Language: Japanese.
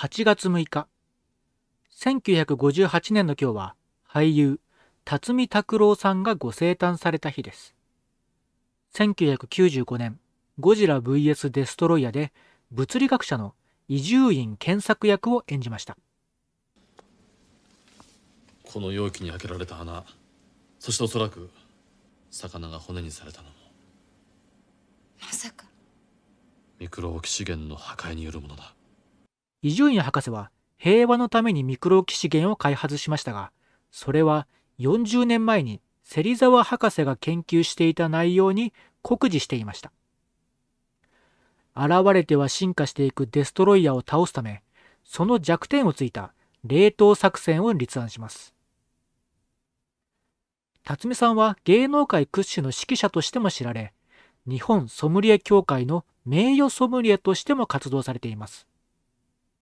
8月6日1958年の今日は俳優辰巳拓郎さんがご生誕された日です1995年ゴジラ VS デストロイヤで物理学者の伊集院健作役を演じましたこの容器に開けられた穴そしておそらく魚が骨にされたのもまさかミクロオキシゲンの破壊によるものだ伊集院博士は平和のためにミクロキ資源を開発しましたがそれは40年前に芹沢博士が研究していた内容に酷似していました現れては進化していくデストロイヤーを倒すためその弱点をついた冷凍作戦を立案します辰巳さんは芸能界屈指の指揮者としても知られ日本ソムリエ協会の名誉ソムリエとしても活動されています